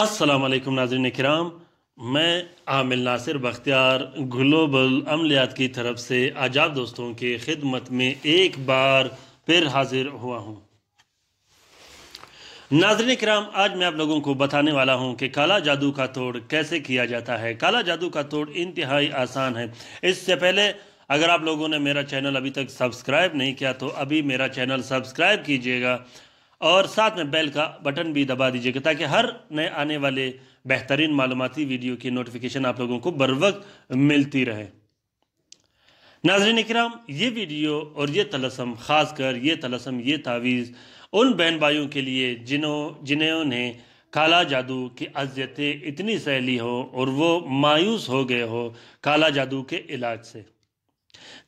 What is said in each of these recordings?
असलम नाजरन कराम मैं आमिल नासिर बख्तियार ग्लोबल अमलियात की तरफ से आजाद दोस्तों के खिदमत में एक बार फिर हाजिर हुआ हूँ नाजरन कराम आज मैं आप लोगों को बताने वाला हूँ कि काला जादू का तोड़ कैसे किया जाता है काला जादू का तोड़ इंतहाई आसान है इससे पहले अगर आप लोगों ने मेरा चैनल अभी तक सब्सक्राइब नहीं किया तो अभी मेरा चैनल सब्सक्राइब कीजिएगा और साथ में बेल का बटन भी दबा दीजिएगा ताकि हर नए आने वाले बेहतरीन मालूमती वीडियो की नोटिफिकेशन आप लोगों को बर वक्त मिलती रहे नाजरन कराम ये वीडियो और ये तलसम ख़ास कर ये तलसम ये तावीज़ उन बहन भाइयों के लिए जिन्हों जिन्होंने काला जादू की अजियतें इतनी सहली हो और वो मायूस हो गए हो काला जादू के इलाज से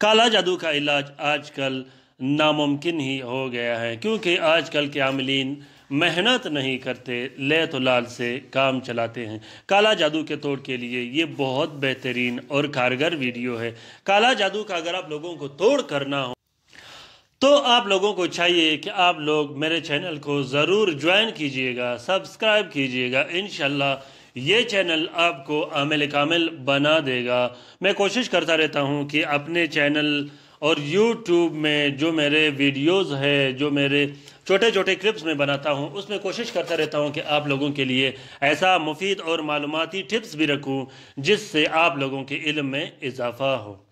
काला जादू का इलाज आजकल नामुमकिन ही हो गया है क्योंकि आजकल के आमलिन मेहनत नहीं करते ले तो लाल से काम चलाते हैं काला जादू के तोड़ के लिए ये बहुत बेहतरीन और कारगर वीडियो है काला जादू का अगर आप लोगों को तोड़ करना हो तो आप लोगों को चाहिए कि आप लोग मेरे चैनल को ज़रूर ज्वाइन कीजिएगा सब्सक्राइब कीजिएगा इन ये चैनल आपको आमिल कामिल बना देगा मैं कोशिश करता रहता हूँ कि अपने चैनल और यूट्यूब में जो मेरे वीडियोस है जो मेरे छोटे छोटे क्लिप्स में बनाता हूँ उसमें कोशिश करता रहता हूँ कि आप लोगों के लिए ऐसा मुफीद और मालूमती टिप्स भी रखूँ जिससे आप लोगों के इल्म में इजाफ़ा हो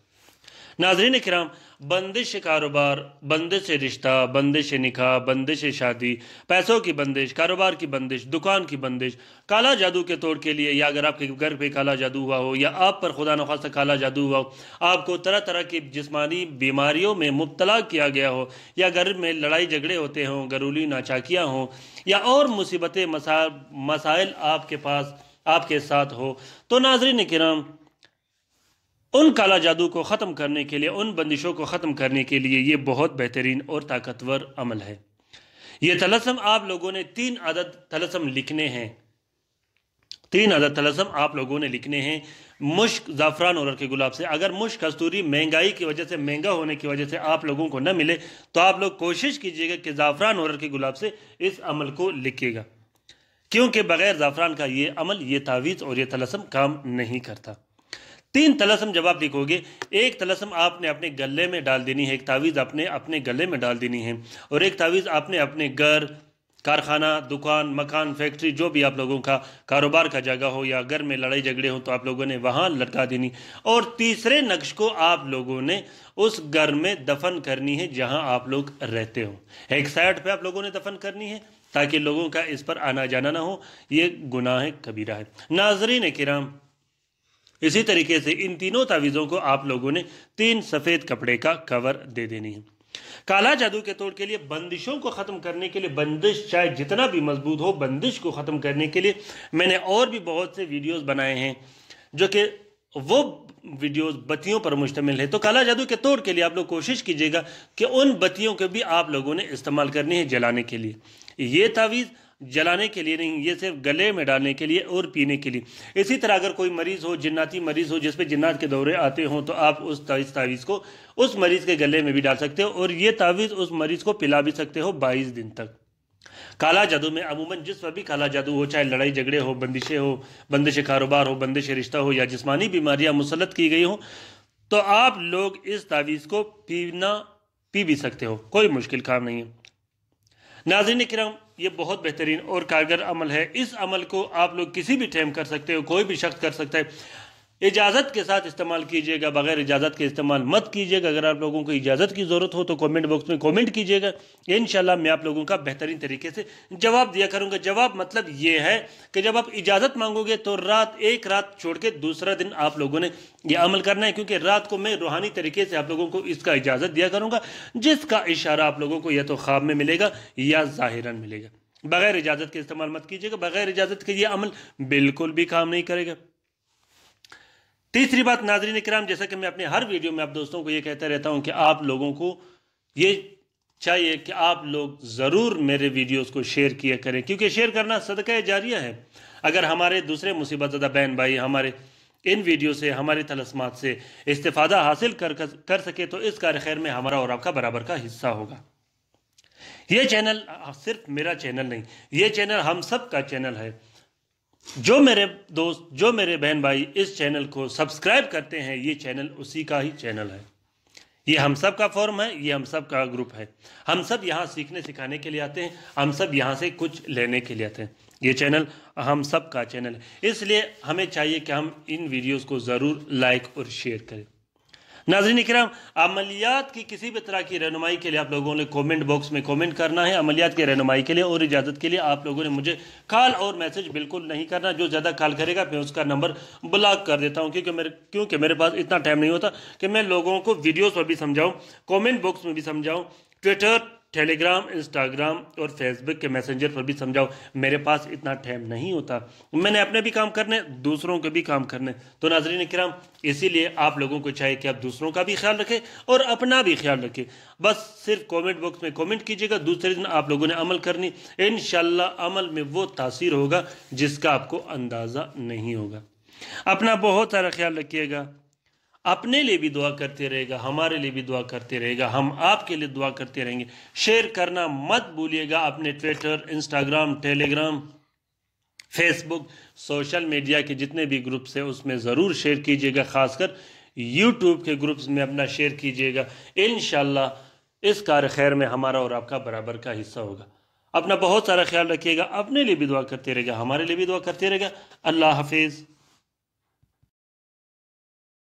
नाजरीन कराम बंदिश कारोबार बंदिश रिश्ता बंदिश निका बंदिश शादी पैसों की बंदिश कारोबार की बंदिश दुकान की बंदिश काला जादू के तोड़ के लिए या अगर आपके घर पे काला जादू हुआ हो या आप पर खुदा नखास्ता काला जादू हुआ हो आपको तरह तरह की जिस्मानी बीमारियों में मुबतला किया गया हो या घर में लड़ाई झगड़े होते हों घरूली नाचाकियाँ हों या और मुसीबतें मसाइल आपके पास आपके साथ हो तो नाजरीन कराम उन काला जादू को ख़त्म करने के लिए उन बंदिशों को ख़त्म करने के लिए ये बहुत बेहतरीन और ताकतवर अमल है ये तलसम आप लोगों ने तीन अदद तलसम लिखने हैं तीन आदत तलसम आप लोगों ने लिखने हैं मुश्क ज़ाफ़रान और के गुलाब से अगर मुश्क कस्तूरी महंगाई की वजह से महंगा होने की वजह से आप लोगों को न मिले तो आप लोग कोशिश कीजिएगा कि ज़ाफ़रान और के गुलाब से इस अमल को लिखिएगा क्योंकि बग़ैर ज़ाफ़रान का ये अमल ये तावीज़ और ये तलसम काम नहीं करता तीन तलसम जब आप लिखोगे एक तलसम आपने अपने गले में डाल देनी है एक तावीज़ आपने अपने गले में डाल देनी है और एक तावीज़ आपने अपने घर कारखाना दुकान मकान फैक्ट्री जो भी आप लोगों का कारोबार का जगह हो या घर में लड़ाई झगड़े हो तो आप लोगों ने वहाँ लटका देनी और तीसरे नक्श को आप लोगों ने उस घर में दफन करनी है जहाँ आप लोग रहते हो एक साइड पे आप लोगों ने दफन करनी है ताकि लोगों का इस पर आना जाना ना हो ये गुनाह कबीरा है नाजरीन कराम इसी तरीके से इन तीनों तावीज़ों को आप लोगों ने तीन सफ़ेद कपड़े का कवर दे देनी है काला जादू के तोड़ के लिए बंदिशों को ख़त्म करने के लिए बंदिश चाहे जितना भी मजबूत हो बंदिश को ख़त्म करने के लिए मैंने और भी बहुत से वीडियोस बनाए हैं जो कि वो वीडियोस बत्तियों पर मुश्तमिल है तो काला जादू के तोड़ के लिए आप लोग कोशिश कीजिएगा कि उन बत्तियों के भी आप लोगों ने इस्तेमाल करनी है जलाने के लिए ये तावीज़ जलाने के लिए नहीं ये सिर्फ गले में डालने के लिए और पीने के लिए इसी तरह अगर कोई मरीज़ हो जिन्नाती मरीज़ हो जिसपे जिन्नात के दौरे आते हों तो आप उस तावीज़ को उस मरीज़ के गले में भी डाल सकते हो और ये तावीज़ उस मरीज़ को पिला भी सकते हो बाईस दिन तक काला जादू में अमूमन जिस पर भी काला जादू हो चाहे लड़ाई झगड़े हो बंदिशें हो बंदिश कारोबार हो बंदिश रिश्ता हो या जिसमानी बीमारियां मुसलत की गई हो तो आप लोग इस तावीज़ को पीना पी भी सकते हो कोई मुश्किल काम नहीं है नाजरन कराम ये बहुत बेहतरीन और कारगर अमल है इस अमल को आप लोग किसी भी टाइम कर सकते हो कोई भी शख्स कर सकता है इजाज़त के साथ इस्तेमाल कीजिएगा बगैर इजाज़त के इस्तेमाल मत कीजिएगा अगर आप लोगों को इजाज़त की ज़रूरत हो तो कमेंट बॉक्स में कमेंट कीजिएगा इन मैं आप लोगों का बेहतरीन तरीके से जवाब दिया करूँगा जवाब मतलब ये है कि जब आप इजाज़त मांगोगे तो रात एक रात छोड़ के दूसरा दिन आप लोगों ने यह अमल करना है क्योंकि रात को मैं रूहानी तरीके से आप लोगों को इसका इजाज़त दिया करूँगा जिसका इशारा आप लोगों को या तो ख्वाब में मिलेगा या ज़ाहिरन मिलेगा बगैर इजाज़त के इस्तेमाल मत कीजिएगा बगैर इजाज़त के ये अमल बिल्कुल भी काम नहीं करेगा तीसरी बात नाजरीन कराम जैसा कि मैं अपने हर वीडियो में आप दोस्तों को ये कहता रहता हूँ कि आप लोगों को ये चाहिए कि आप लोग ज़रूर मेरे वीडियोस को शेयर किया करें क्योंकि शेयर करना सदका जारिया है अगर हमारे दूसरे मुसीबत ज़दा बहन भाई हमारे इन वीडियो से हमारे तलस्मात से इस्तादा हासिल कर कर सके तो इस कार खैर में हमारा और आपका बराबर का हिस्सा होगा ये चैनल सिर्फ मेरा चैनल नहीं ये चैनल हम सब का चैनल है जो मेरे दोस्त जो मेरे बहन भाई इस चैनल को सब्सक्राइब करते हैं ये चैनल उसी का ही चैनल है ये हम सब का फॉर्म है ये हम सब का ग्रुप है हम सब यहाँ सीखने सिखाने के लिए आते हैं हम सब यहाँ से कुछ लेने के लिए आते हैं ये चैनल हम सब का चैनल है इसलिए हमें चाहिए कि हम इन वीडियोस को ज़रूर लाइक और शेयर करें नाजरीन इकराम अमलियात की किसी भी तरह की रहनुमाई के लिए आप लोगों ने कमेंट बॉक्स में कमेंट करना है अमलियात की रहनुमाई के लिए और इजाज़त के लिए आप लोगों ने मुझे कॉल और मैसेज बिल्कुल नहीं करना जो ज़्यादा कॉल करेगा मैं उसका नंबर ब्लॉक कर देता हूँ क्योंकि मेरे क्योंकि मेरे पास इतना टाइम नहीं होता कि मैं लोगों को वीडियोज़ पर भी समझाऊँ कॉमेंट बॉक्स में भी समझाऊँ ट्विटर टेलीग्राम इंस्टाग्राम और फेसबुक के मैसेंजर पर भी समझाओ मेरे पास इतना टाइम नहीं होता मैंने अपने भी काम करने दूसरों के भी काम करने तो नाजरीन कराम इसीलिए आप लोगों को चाहिए कि आप दूसरों का भी ख्याल रखें और अपना भी ख्याल रखें बस सिर्फ कमेंट बॉक्स में कमेंट कीजिएगा दूसरे दिन आप लोगों ने अमल करनी इन अमल में वो तासीर होगा जिसका आपको अंदाज़ा नहीं होगा अपना बहुत सारा ख्याल रखिएगा अपने लिए भी दुआ करते रहेगा हमारे लिए भी दुआ करते रहेगा हम आपके लिए दुआ करते रहेंगे शेयर करना मत भूलिएगा अपने Twitter Instagram Telegram Facebook social media के जितने भी ग्रुप्स हैं उसमें ज़रूर शेयर कीजिएगा ख़ासकर यूट्यूब के ग्रुप्स में अपना शेयर कीजिएगा इन इस कार खैर में हमारा और आपका बराबर का हिस्सा होगा अपना बहुत सारा ख्याल रखिएगा अपने लिए भी दुआ करते रहेगा हमारे लिए भी दुआ करते रहेगा अल्लाह हाफिज़